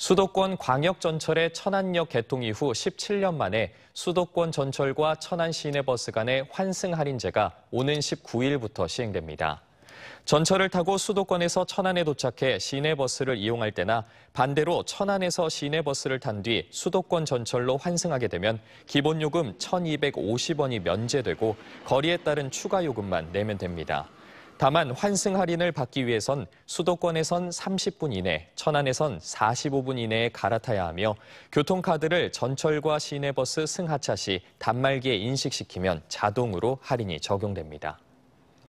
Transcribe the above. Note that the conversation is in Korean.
수도권 광역전철의 천안역 개통 이후 17년 만에 수도권 전철과 천안 시내버스 간의 환승 할인제가 오는 19일부터 시행됩니다. 전철을 타고 수도권에서 천안에 도착해 시내버스를 이용할 때나 반대로 천안에서 시내버스를 탄 뒤 수도권 전철로 환승하게 되면 기본요금 1,250원이 면제되고 거리에 따른 추가 요금만 내면 됩니다. 다만 환승 할인을 받기 위해선 수도권에선 30분 이내, 천안에선 45분 이내에 갈아타야 하며 교통카드를 전철과 시내버스 승하차 시 단말기에 인식시키면 자동으로 할인이 적용됩니다.